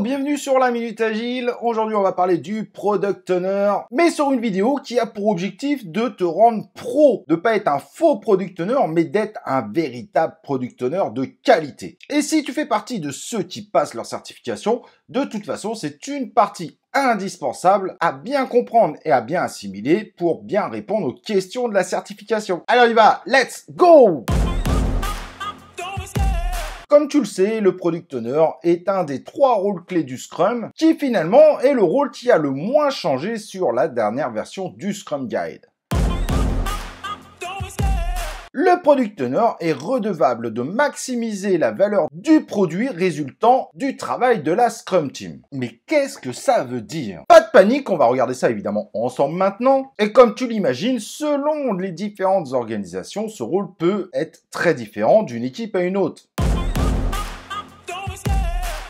bienvenue sur la Minute Agile. Aujourd'hui, on va parler du Product Owner, mais sur une vidéo qui a pour objectif de te rendre pro, de pas être un faux Product Owner, mais d'être un véritable Product Owner de qualité. Et si tu fais partie de ceux qui passent leur certification, de toute façon, c'est une partie indispensable à bien comprendre et à bien assimiler pour bien répondre aux questions de la certification. Alors, y va, let's go! Comme tu le sais, le product owner est un des trois rôles clés du Scrum, qui finalement est le rôle qui a le moins changé sur la dernière version du Scrum Guide. Le product owner est redevable de maximiser la valeur du produit résultant du travail de la Scrum Team. Mais qu'est-ce que ça veut dire Pas de panique, on va regarder ça évidemment ensemble maintenant. Et comme tu l'imagines, selon les différentes organisations, ce rôle peut être très différent d'une équipe à une autre.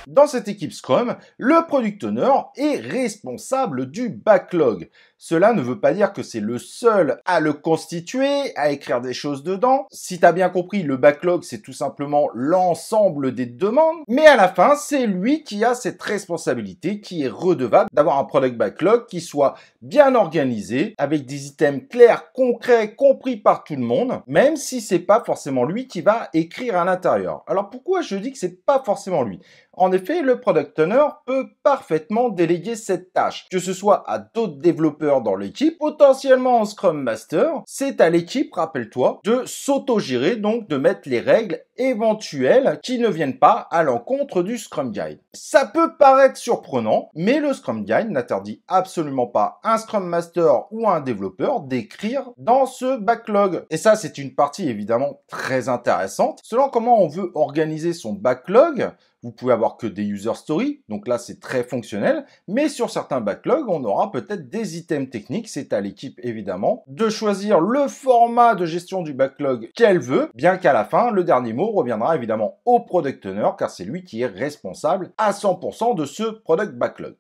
Dans cette équipe Scrum, le product owner est responsable du backlog, cela ne veut pas dire que c'est le seul à le constituer, à écrire des choses dedans. Si tu as bien compris, le backlog, c'est tout simplement l'ensemble des demandes. Mais à la fin, c'est lui qui a cette responsabilité, qui est redevable d'avoir un product backlog qui soit bien organisé, avec des items clairs, concrets, compris par tout le monde, même si c'est pas forcément lui qui va écrire à l'intérieur. Alors pourquoi je dis que c'est pas forcément lui? En effet, le product owner peut parfaitement déléguer cette tâche, que ce soit à d'autres développeurs dans l'équipe, potentiellement en Scrum Master, c'est à l'équipe, rappelle-toi, de s'auto-gérer, donc de mettre les règles éventuelles qui ne viennent pas à l'encontre du Scrum Guide. Ça peut paraître surprenant, mais le Scrum Guide n'interdit absolument pas un Scrum Master ou un développeur d'écrire dans ce backlog. Et ça, c'est une partie évidemment très intéressante. Selon comment on veut organiser son backlog, vous pouvez avoir que des user stories, donc là c'est très fonctionnel, mais sur certains backlogs, on aura peut-être des items techniques, c'est à l'équipe évidemment, de choisir le format de gestion du backlog qu'elle veut, bien qu'à la fin, le dernier mot reviendra évidemment au product owner car c'est lui qui est responsable à 100% de ce product backlog.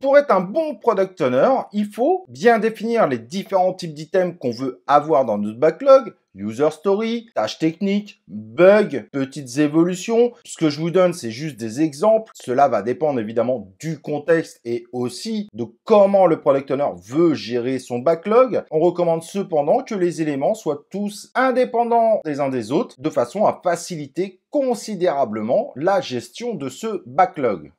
Pour être un bon product owner, il faut bien définir les différents types d'items qu'on veut avoir dans notre backlog, user story, tâches techniques, bugs, petites évolutions. Ce que je vous donne, c'est juste des exemples. Cela va dépendre évidemment du contexte et aussi de comment le product owner veut gérer son backlog. On recommande cependant que les éléments soient tous indépendants les uns des autres de façon à faciliter considérablement la gestion de ce backlog.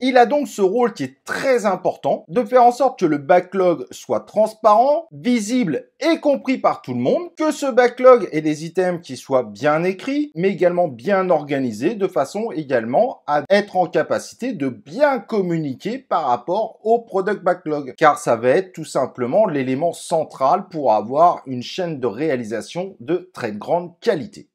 Il a donc ce rôle qui est très important de faire en sorte que le backlog soit transparent, visible et compris par tout le monde, que ce backlog ait des items qui soient bien écrits, mais également bien organisés, de façon également à être en capacité de bien communiquer par rapport au product backlog, car ça va être tout simplement l'élément central pour avoir une chaîne de réalisation de très grande qualité.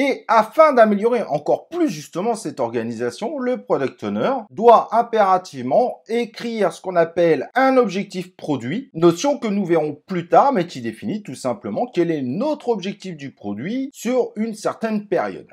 Et afin d'améliorer encore plus justement cette organisation, le product owner doit impérativement écrire ce qu'on appelle un objectif produit, notion que nous verrons plus tard, mais qui définit tout simplement quel est notre objectif du produit sur une certaine période.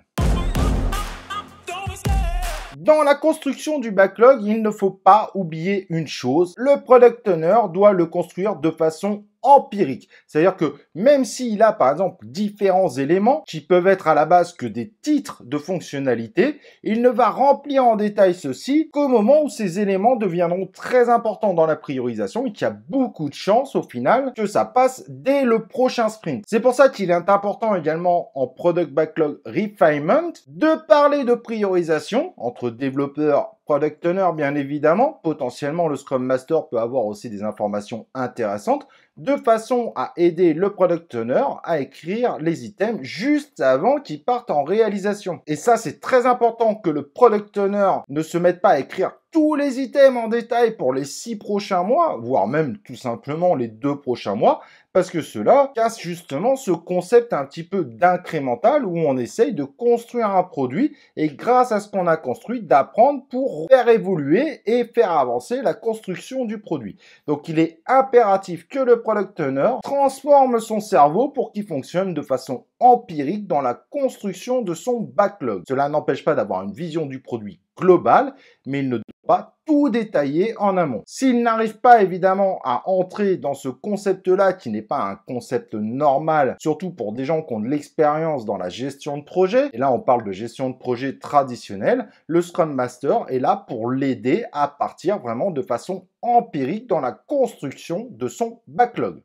Dans la construction du backlog, il ne faut pas oublier une chose, le product owner doit le construire de façon empirique. C'est-à-dire que même s'il a par exemple différents éléments qui peuvent être à la base que des titres de fonctionnalités, il ne va remplir en détail ceci qu'au moment où ces éléments deviendront très importants dans la priorisation et qu'il y a beaucoup de chances au final que ça passe dès le prochain sprint. C'est pour ça qu'il est important également en Product Backlog Refinement de parler de priorisation entre développeurs Product Owner, bien évidemment, potentiellement le Scrum Master peut avoir aussi des informations intéressantes de façon à aider le Product Owner à écrire les items juste avant qu'ils partent en réalisation. Et ça, c'est très important que le Product Owner ne se mette pas à écrire tous les items en détail pour les six prochains mois, voire même tout simplement les deux prochains mois, parce que cela casse justement ce concept un petit peu d'incrémental où on essaye de construire un produit et grâce à ce qu'on a construit, d'apprendre pour faire évoluer et faire avancer la construction du produit. Donc il est impératif que le product owner transforme son cerveau pour qu'il fonctionne de façon empirique dans la construction de son backlog. Cela n'empêche pas d'avoir une vision du produit global, mais il ne doit pas tout détailler en amont. S'il n'arrive pas évidemment à entrer dans ce concept-là, qui n'est pas un concept normal, surtout pour des gens qui ont de l'expérience dans la gestion de projet, et là on parle de gestion de projet traditionnelle, le Scrum Master est là pour l'aider à partir vraiment de façon empirique dans la construction de son backlog.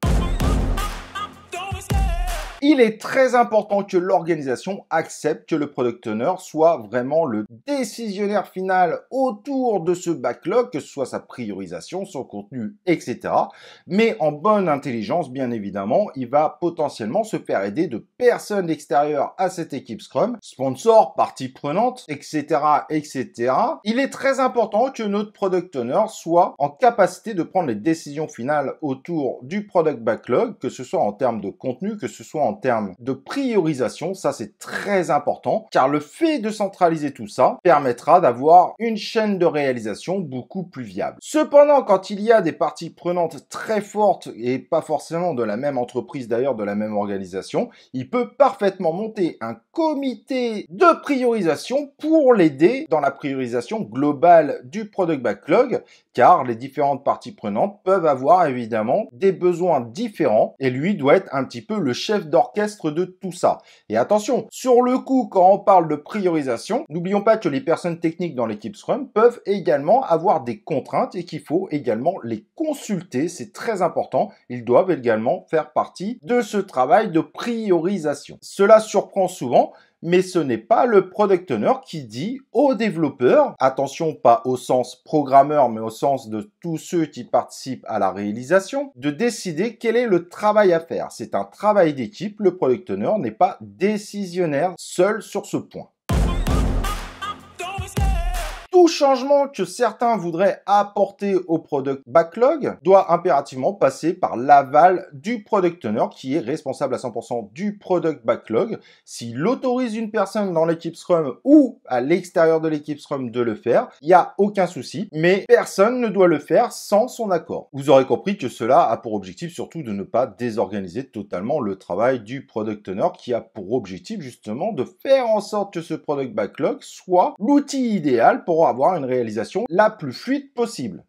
Il est très important que l'organisation accepte que le product owner soit vraiment le décisionnaire final autour de ce backlog, que ce soit sa priorisation, son contenu, etc. Mais en bonne intelligence, bien évidemment, il va potentiellement se faire aider de personnes extérieures à cette équipe Scrum, sponsors, parties prenantes, etc., etc. Il est très important que notre product owner soit en capacité de prendre les décisions finales autour du product backlog, que ce soit en termes de contenu, que ce soit en en termes de priorisation, ça c'est très important, car le fait de centraliser tout ça permettra d'avoir une chaîne de réalisation beaucoup plus viable. Cependant, quand il y a des parties prenantes très fortes et pas forcément de la même entreprise d'ailleurs, de la même organisation, il peut parfaitement monter un comité de priorisation pour l'aider dans la priorisation globale du product backlog, car les différentes parties prenantes peuvent avoir évidemment des besoins différents et lui doit être un petit peu le chef d'organisation orchestre de tout ça. Et attention, sur le coup, quand on parle de priorisation, n'oublions pas que les personnes techniques dans l'équipe Scrum peuvent également avoir des contraintes et qu'il faut également les consulter. C'est très important. Ils doivent également faire partie de ce travail de priorisation. Cela surprend souvent, mais ce n'est pas le product owner qui dit aux développeurs, attention pas au sens programmeur, mais au sens de tous ceux qui participent à la réalisation, de décider quel est le travail à faire. C'est un travail d'équipe, le product owner n'est pas décisionnaire seul sur ce point changement que certains voudraient apporter au product backlog doit impérativement passer par l'aval du product owner qui est responsable à 100% du product backlog. S'il autorise une personne dans l'équipe Scrum ou à l'extérieur de l'équipe Scrum de le faire, il n'y a aucun souci, mais personne ne doit le faire sans son accord. Vous aurez compris que cela a pour objectif surtout de ne pas désorganiser totalement le travail du product owner qui a pour objectif justement de faire en sorte que ce product backlog soit l'outil idéal pour avoir une réalisation la plus fluide possible.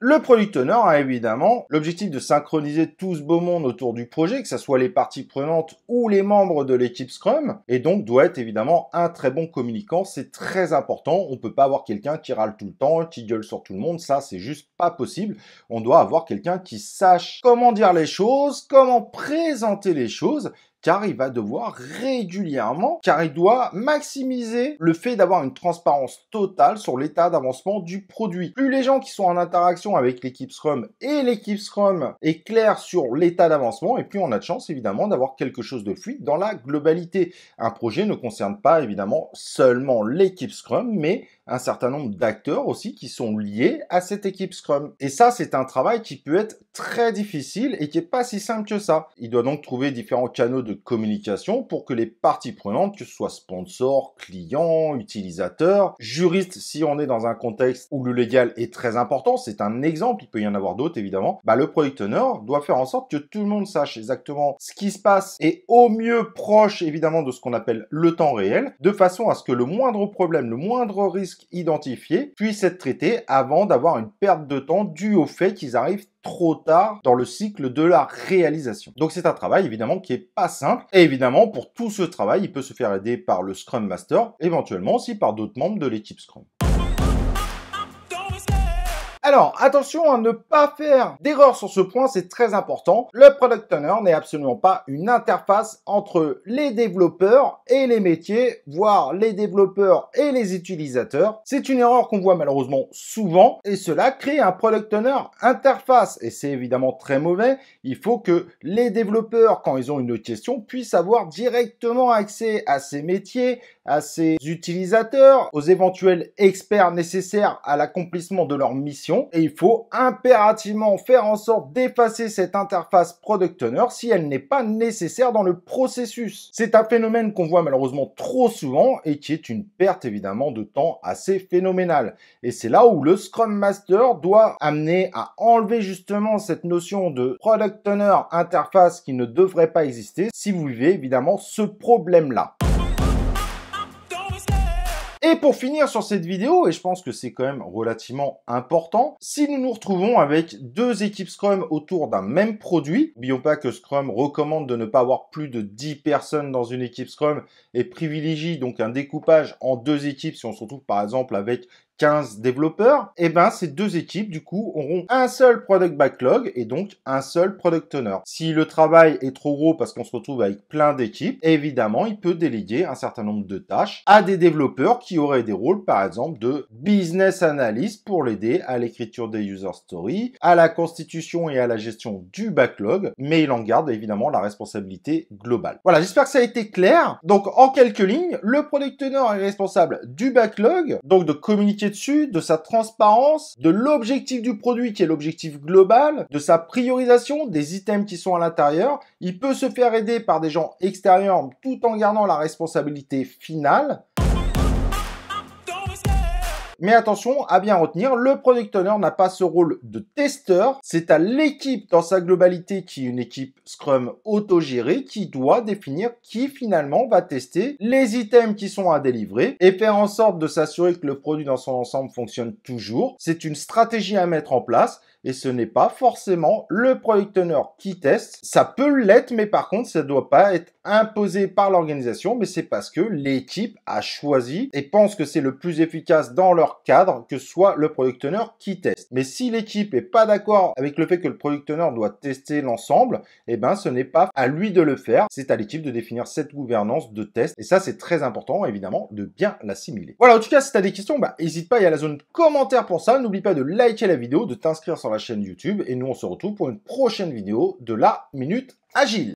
Le product owner a évidemment l'objectif de synchroniser tout ce beau monde autour du projet, que ce soit les parties prenantes ou les membres de l'équipe Scrum, et donc doit être évidemment un très bon communicant, c'est très important, on ne peut pas avoir quelqu'un qui râle tout le temps, qui gueule sur tout le monde, ça c'est juste pas possible, on doit avoir quelqu'un qui sache comment dire les choses, comment présenter les choses, car il va devoir régulièrement, car il doit maximiser le fait d'avoir une transparence totale sur l'état d'avancement du produit. Plus les gens qui sont en interaction avec l'équipe Scrum et l'équipe Scrum est clair sur l'état d'avancement, et plus on a de chance évidemment d'avoir quelque chose de fluide dans la globalité. Un projet ne concerne pas évidemment seulement l'équipe Scrum, mais un certain nombre d'acteurs aussi qui sont liés à cette équipe Scrum. Et ça, c'est un travail qui peut être très difficile et qui est pas si simple que ça. Il doit donc trouver différents canaux de communication pour que les parties prenantes, que ce soit sponsors, clients, utilisateurs, juristes, si on est dans un contexte où le légal est très important, c'est un exemple, il peut y en avoir d'autres évidemment, bah, le product owner doit faire en sorte que tout le monde sache exactement ce qui se passe et au mieux proche évidemment de ce qu'on appelle le temps réel, de façon à ce que le moindre problème, le moindre risque identifié puisse être traité avant d'avoir une perte de temps due au fait qu'ils arrivent trop tard dans le cycle de la réalisation. Donc c'est un travail évidemment qui est pas simple et évidemment pour tout ce travail, il peut se faire aider par le Scrum Master, éventuellement aussi par d'autres membres de l'équipe Scrum. Alors, attention à ne pas faire d'erreur sur ce point, c'est très important. Le product owner n'est absolument pas une interface entre les développeurs et les métiers, voire les développeurs et les utilisateurs. C'est une erreur qu'on voit malheureusement souvent et cela crée un product owner interface et c'est évidemment très mauvais. Il faut que les développeurs, quand ils ont une question, puissent avoir directement accès à ces métiers, à ses utilisateurs, aux éventuels experts nécessaires à l'accomplissement de leur mission et il faut impérativement faire en sorte d'effacer cette interface product owner si elle n'est pas nécessaire dans le processus. C'est un phénomène qu'on voit malheureusement trop souvent et qui est une perte évidemment de temps assez phénoménale. Et c'est là où le Scrum Master doit amener à enlever justement cette notion de product owner interface qui ne devrait pas exister si vous vivez évidemment ce problème-là. Et pour finir sur cette vidéo, et je pense que c'est quand même relativement important, si nous nous retrouvons avec deux équipes Scrum autour d'un même produit, n'oublions pas que Scrum recommande de ne pas avoir plus de 10 personnes dans une équipe Scrum et privilégie donc un découpage en deux équipes si on se retrouve par exemple avec 15 développeurs, et eh ben ces deux équipes du coup auront un seul product backlog et donc un seul product owner. Si le travail est trop gros parce qu'on se retrouve avec plein d'équipes, évidemment, il peut déléguer un certain nombre de tâches à des développeurs qui auraient des rôles par exemple de business analyst pour l'aider à l'écriture des user stories, à la constitution et à la gestion du backlog, mais il en garde évidemment la responsabilité globale. Voilà, j'espère que ça a été clair. Donc en quelques lignes, le product owner est responsable du backlog, donc de communiquer dessus, de sa transparence, de l'objectif du produit qui est l'objectif global, de sa priorisation des items qui sont à l'intérieur. Il peut se faire aider par des gens extérieurs tout en gardant la responsabilité finale. Mais attention à bien retenir, le product owner n'a pas ce rôle de testeur. C'est à l'équipe dans sa globalité, qui est une équipe Scrum autogérée, qui doit définir qui finalement va tester les items qui sont à délivrer et faire en sorte de s'assurer que le produit dans son ensemble fonctionne toujours. C'est une stratégie à mettre en place et ce n'est pas forcément le product owner qui teste. Ça peut l'être, mais par contre, ça ne doit pas être imposé par l'organisation, mais c'est parce que l'équipe a choisi et pense que c'est le plus efficace dans leur cadre que soit le product owner qui teste. Mais si l'équipe n'est pas d'accord avec le fait que le product owner doit tester l'ensemble, eh ben ce n'est pas à lui de le faire, c'est à l'équipe de définir cette gouvernance de test. Et ça, c'est très important, évidemment, de bien l'assimiler. Voilà, en tout cas, si tu as des questions, bah, n'hésite pas, il y a la zone commentaire pour ça. N'oublie pas de liker la vidéo, de t'inscrire sur sur la chaîne YouTube et nous on se retrouve pour une prochaine vidéo de la Minute Agile.